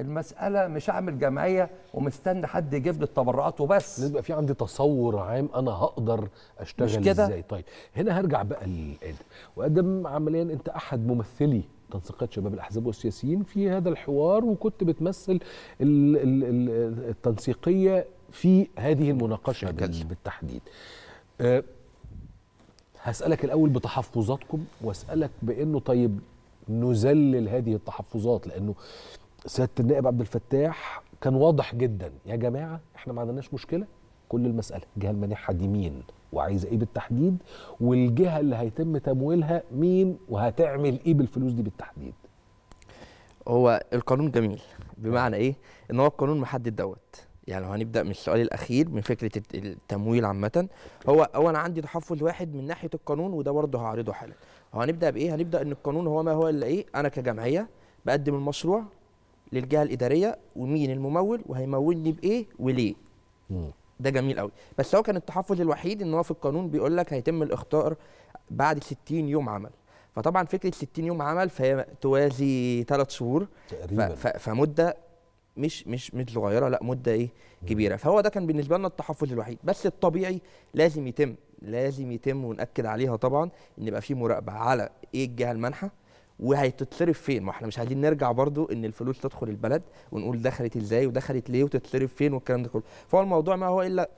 المساله مش هعمل جمعيه ومستني حد يجيب لي التبرعات وبس لازم يبقى في عندي تصور عام انا هقدر اشتغل مش كده؟ ازاي طيب هنا هرجع بقى للادم وادم عمليا انت احد ممثلي تنسيقات شباب الاحزاب والسياسيين في هذا الحوار وكنت بتمثل التنسيقيه في هذه المناقشه بالتحديد آه، هسألك الأول بتحفظاتكم وأسألك بأنه طيب نذلل هذه التحفظات لأنه سياده النائب عبد الفتاح كان واضح جدا يا جماعه احنا ما عندناش مشكله كل المساله الجهه المانحه دي مين وعايزه ايه بالتحديد والجهه اللي هيتم تمويلها مين وهتعمل ايه بالفلوس دي بالتحديد هو القانون جميل بمعنى ايه ان هو القانون محدد دوت يعني لو هنبدا من السؤال الاخير من فكره التمويل عامه هو هو انا عندي تحفظ واحد من ناحيه القانون وده برضه هعرضه حالا هو هنبدا بايه هنبدا ان القانون هو ما هو الا ايه انا كجمعيه بقدم المشروع للجهه الاداريه ومين الممول وهيمولني بايه وليه ده جميل قوي بس هو كان التحفظ الوحيد ان هو في القانون بيقول لك هيتم الاخطاء بعد 60 يوم عمل فطبعا فكره 60 يوم عمل فهي توازي ثلاث شهور تقريبا فمده مش مش مش صغيره لا مده ايه كبيره فهو ده كان بالنسبه لنا التحفظ الوحيد بس الطبيعي لازم يتم لازم يتم ونأكد عليها طبعا ان يبقى في مراقبه على ايه الجهه المانحه وهتتصرف فين ما احنا مش عايزين نرجع برضو ان الفلوس تدخل البلد ونقول دخلت ازاي ودخلت ليه وتتصرف فين والكلام ده كله فهو الموضوع ما هو الا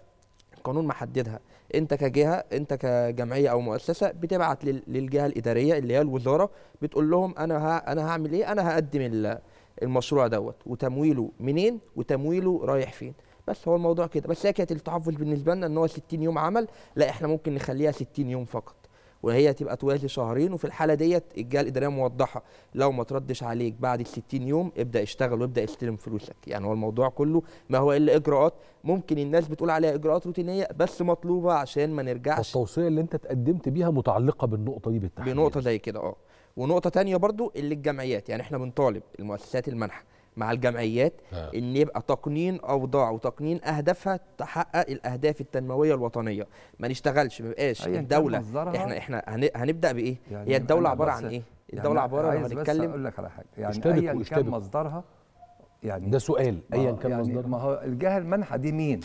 قانون محددها انت كجهه انت كجمعيه او مؤسسه بتبعت للجهه الاداريه اللي هي الوزاره بتقول لهم انا ها انا هعمل ايه انا هقدم المشروع دوت وتمويله منين وتمويله رايح فين بس هو الموضوع كده بس هي كانت التحفظ بالنسبه لنا ان هو 60 يوم عمل لا احنا ممكن نخليها 60 يوم فقط وهي تبقى تواجه شهرين وفي الحاله ديت الجهه الاداريه موضحه لو ما تردش عليك بعد ال 60 يوم ابدا اشتغل وابدا استلم فلوسك يعني هو الموضوع كله ما هو الا اجراءات ممكن الناس بتقول عليها اجراءات روتينيه بس مطلوبه عشان ما نرجعش التوصيه اللي انت تقدمت بيها متعلقه بالنقطه دي بالتحديد بنقطه زي كده اه ونقطه تانية برضو اللي الجمعيات يعني احنا بنطالب المؤسسات المنحه مع الجمعيات ها. ان يبقى تقنين اوضاع وتقنين اهدافها تحقق الاهداف التنمويه الوطنيه ما نشتغلش ما يبقاش أيوة، الدوله احنا احنا هنبدا بايه يعني هي الدوله عباره عن ايه يعني الدوله يعني عباره عن نتكلم اقول لك على حاجه يعني ايا كان مصدرها يعني ده سؤال ايا كان يعني مصدرها ما هو الجهه المانحه دي مين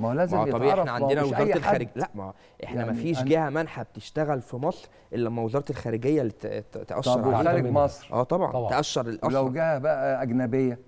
ما هو لازم يتعرف طبيعي احنا عندنا وزاره الخارجيه لا ما احنا يعني ما فيش جهه منحه بتشتغل في مصر الا لما وزاره الخارجيه اللي تاشر طب خارج مصر اه طبعا, طبعا. تاشر الأشر. لو جهه بقى اجنبيه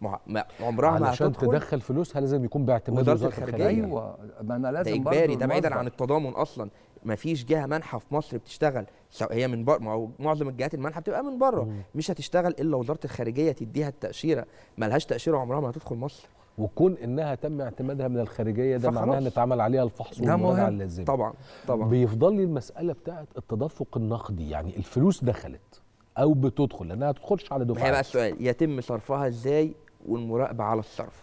ما عمرها ما عشان تدخل فلوسها لازم يكون باعتماد وزاره, وزارة الخارجيه ايوه ما انا لازم ده اجباري ده بعيدا عن التضامن اصلا ما فيش جهه منحه في مصر بتشتغل هي من بره ما معظم الجهات المنحه بتبقى من بره مش هتشتغل الا وزاره الخارجيه تديها التاشيره ما لهاش تاشيره عمرها ما هتدخل مصر وكون انها تم اعتمادها من الخارجيه ده معناها ان اتعمل عليها الفحص والمراجعه اللازمه طبعا طبعا بيفضل لي المساله بتاعت التدفق النقدي يعني الفلوس دخلت او بتدخل لانها تدخلش على دفعات هي بقى السؤال يتم صرفها ازاي والمراقبه على الصرف